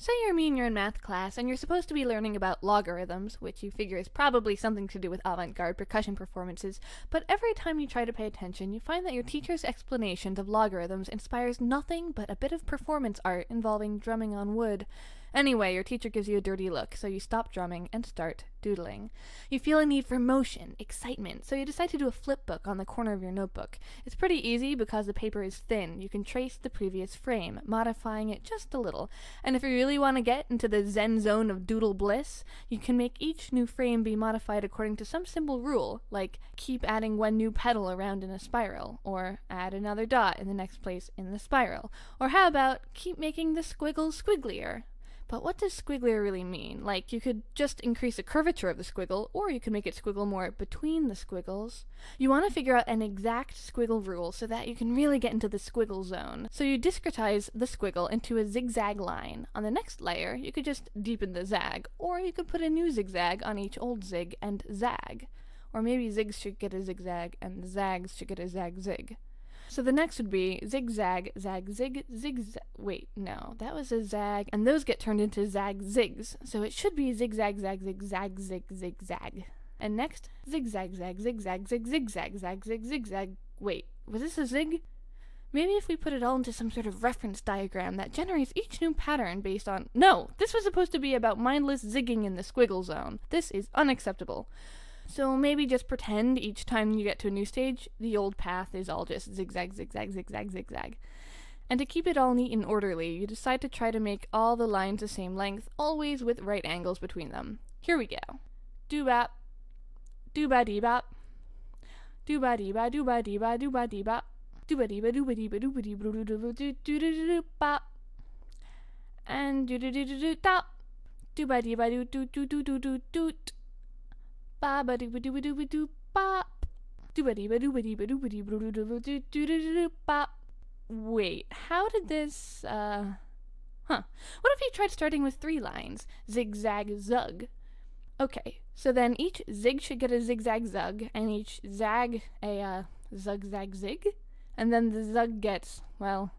Say you're me and you're in math class, and you're supposed to be learning about logarithms, which you figure is probably something to do with avant garde percussion performances, but every time you try to pay attention, you find that your teacher's explanations of logarithms inspires nothing but a bit of performance art involving drumming on wood. Anyway, your teacher gives you a dirty look, so you stop drumming and start doodling. You feel a need for motion, excitement, so you decide to do a flip book on the corner of your notebook. It's pretty easy because the paper is thin. You can trace the previous frame, modifying it just a little. And if you really want to get into the zen zone of doodle bliss, you can make each new frame be modified according to some simple rule, like keep adding one new petal around in a spiral, or add another dot in the next place in the spiral. Or how about keep making the squiggles squigglier? But what does squigglier really mean? Like, you could just increase the curvature of the squiggle, or you could make it squiggle more between the squiggles. You want to figure out an exact squiggle rule so that you can really get into the squiggle zone. So you discretize the squiggle into a zigzag line. On the next layer, you could just deepen the zag, or you could put a new zigzag on each old zig and zag. Or maybe zigs should get a zigzag and zags should get a zag zig. So the next would be zigzag, zag, zig, zigzag. Wait, no, that was a zag, and those get turned into zag, zigs. So it should be zigzag, zag, zig, zag, zig, zigzag. And next, zigzag, zag, zigzag, zig, zigzag, zag, zig, zigzag. Wait, was this a zig? Maybe if we put it all into some sort of reference diagram that generates each new pattern based on. No! This was supposed to be about mindless zigging in the squiggle zone. This is unacceptable. So maybe just pretend each time you get to a new stage, the old path is all just zigzag, zigzag, zigzag, zigzag. And to keep it all neat and orderly, you decide to try to make all the lines the same length, always with right angles between them. Here we go. Doobap, dooba deebap, dooba deeba, dooba deeba, dooba deebap, dooba deeba, dooba deeba, dooba deeba, dooba deeba, dooba deeba, and doo doo doo doo doo doo doo doo doo doo doo doo doo doo doo ba ba doo ba doo ba doo ba doo Doo ba ba doo ba ba doo ba ba doo ba doo doo doo bop. Wait, how did this, uh, huh. What if you tried starting with three lines? Zigzag, zug. Okay, so then each zig should get a zigzag zug, and each zag a, uh, zug zag zig? And then the zug gets, well,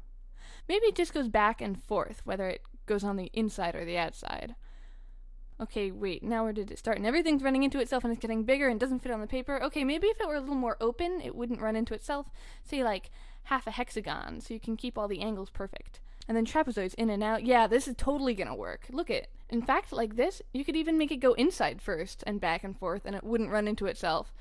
maybe it just goes back and forth, whether it goes on the inside or the outside okay, wait, now where did it start? And everything's running into itself and it's getting bigger and doesn't fit on the paper. Okay, maybe if it were a little more open, it wouldn't run into itself. Say like half a hexagon so you can keep all the angles perfect. And then trapezoids in and out. Yeah, this is totally gonna work. Look it. In fact, like this, you could even make it go inside first and back and forth and it wouldn't run into itself.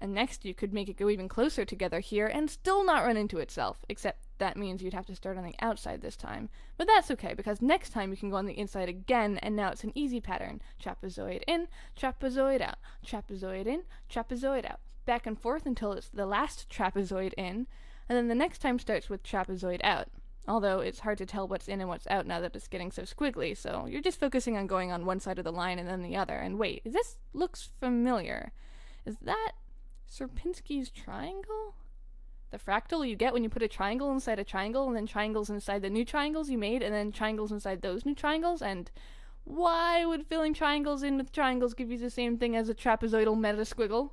And next you could make it go even closer together here and still not run into itself, except that means you'd have to start on the outside this time. But that's okay, because next time you can go on the inside again, and now it's an easy pattern. Trapezoid in, trapezoid out, trapezoid in, trapezoid out. Back and forth until it's the last trapezoid in, and then the next time starts with trapezoid out. Although it's hard to tell what's in and what's out now that it's getting so squiggly, so you're just focusing on going on one side of the line and then the other. And wait, this looks familiar. Is that Serpinski's triangle? the fractal you get when you put a triangle inside a triangle and then triangles inside the new triangles you made and then triangles inside those new triangles and why would filling triangles in with triangles give you the same thing as a trapezoidal metasquiggle?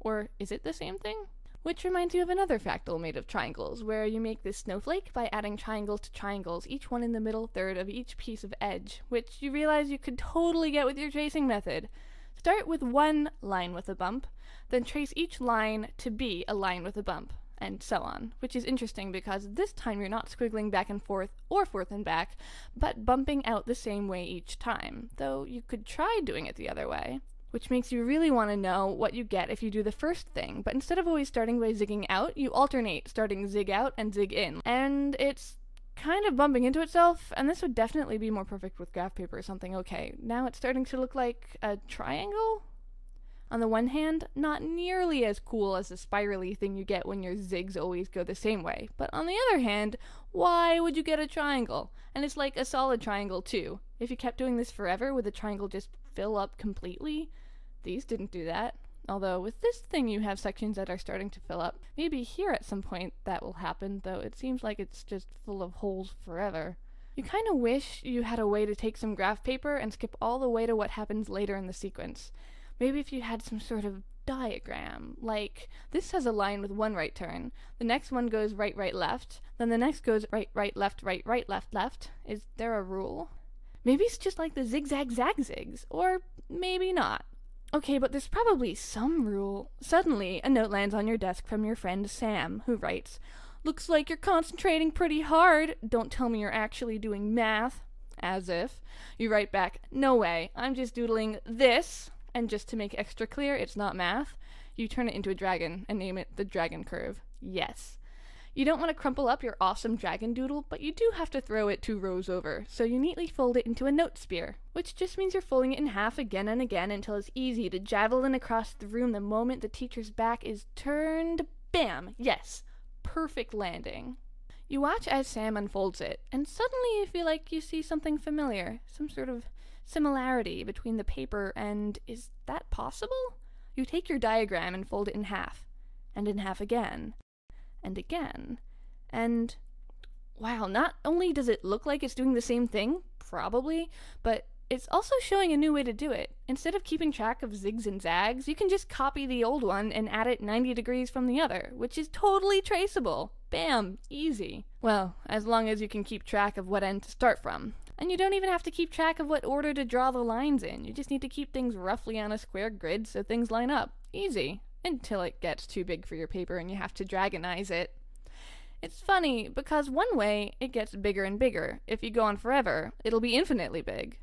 Or is it the same thing? Which reminds you of another fractal made of triangles, where you make this snowflake by adding triangles to triangles, each one in the middle third of each piece of edge, which you realize you could totally get with your tracing method. Start with one line with a bump, then trace each line to be a line with a bump and so on, which is interesting because this time you're not squiggling back and forth or forth and back, but bumping out the same way each time, though you could try doing it the other way, which makes you really want to know what you get if you do the first thing, but instead of always starting by zigging out, you alternate starting zig out and zig in, and it's kind of bumping into itself, and this would definitely be more perfect with graph paper or something. Okay, now it's starting to look like a triangle? On the one hand, not nearly as cool as the spirally thing you get when your zigs always go the same way, but on the other hand, why would you get a triangle? And it's like a solid triangle too. If you kept doing this forever, would the triangle just fill up completely? These didn't do that. Although with this thing you have sections that are starting to fill up. Maybe here at some point that will happen, though it seems like it's just full of holes forever. You kinda wish you had a way to take some graph paper and skip all the way to what happens later in the sequence. Maybe if you had some sort of diagram, like this has a line with one right turn, the next one goes right, right, left, then the next goes right, right, left, right, right, left, left. Is there a rule? Maybe it's just like the zigzag zag zigs, or maybe not. Okay, but there's probably some rule. Suddenly, a note lands on your desk from your friend Sam, who writes, Looks like you're concentrating pretty hard. Don't tell me you're actually doing math. As if. You write back, No way, I'm just doodling this. And just to make extra clear, it's not math. You turn it into a dragon and name it the dragon curve. Yes. You don't want to crumple up your awesome dragon doodle, but you do have to throw it two rows over, so you neatly fold it into a note spear, which just means you're folding it in half again and again until it's easy to javelin across the room the moment the teacher's back is turned. Bam! Yes, perfect landing. You watch as Sam unfolds it, and suddenly you feel like you see something familiar, some sort of similarity between the paper and is that possible? You take your diagram and fold it in half, and in half again, and again, and wow, not only does it look like it's doing the same thing, probably, but it's also showing a new way to do it. Instead of keeping track of zigs and zags, you can just copy the old one and add it 90 degrees from the other, which is totally traceable. Bam! Easy. Well, as long as you can keep track of what end to start from. And you don't even have to keep track of what order to draw the lines in. You just need to keep things roughly on a square grid so things line up. Easy. Until it gets too big for your paper and you have to dragonize it. It's funny because one way it gets bigger and bigger. If you go on forever, it'll be infinitely big.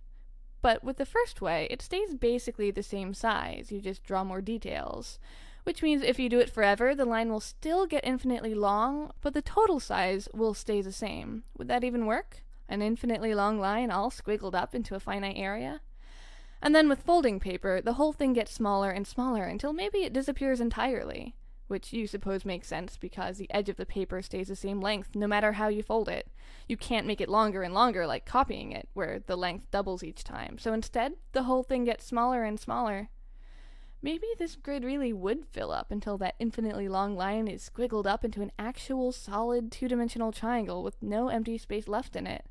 But with the first way, it stays basically the same size. You just draw more details. Which means if you do it forever, the line will still get infinitely long, but the total size will stay the same. Would that even work? an infinitely long line all squiggled up into a finite area. And then with folding paper, the whole thing gets smaller and smaller until maybe it disappears entirely, which you suppose makes sense because the edge of the paper stays the same length no matter how you fold it. You can't make it longer and longer like copying it, where the length doubles each time. So instead, the whole thing gets smaller and smaller. Maybe this grid really would fill up until that infinitely long line is squiggled up into an actual solid two dimensional triangle with no empty space left in it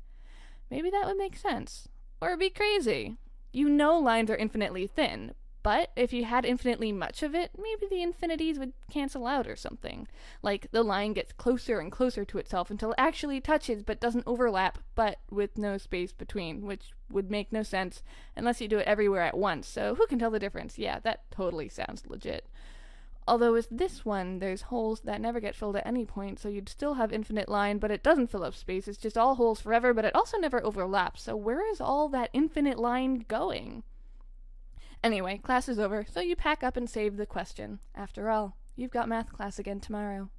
maybe that would make sense. Or be crazy. You know lines are infinitely thin, but if you had infinitely much of it, maybe the infinities would cancel out or something. Like the line gets closer and closer to itself until it actually touches but doesn't overlap, but with no space between, which would make no sense unless you do it everywhere at once. So who can tell the difference? Yeah, that totally sounds legit. Although with this one, there's holes that never get filled at any point, so you'd still have infinite line, but it doesn't fill up space. It's just all holes forever, but it also never overlaps. So where is all that infinite line going? Anyway, class is over, so you pack up and save the question. After all, you've got math class again tomorrow.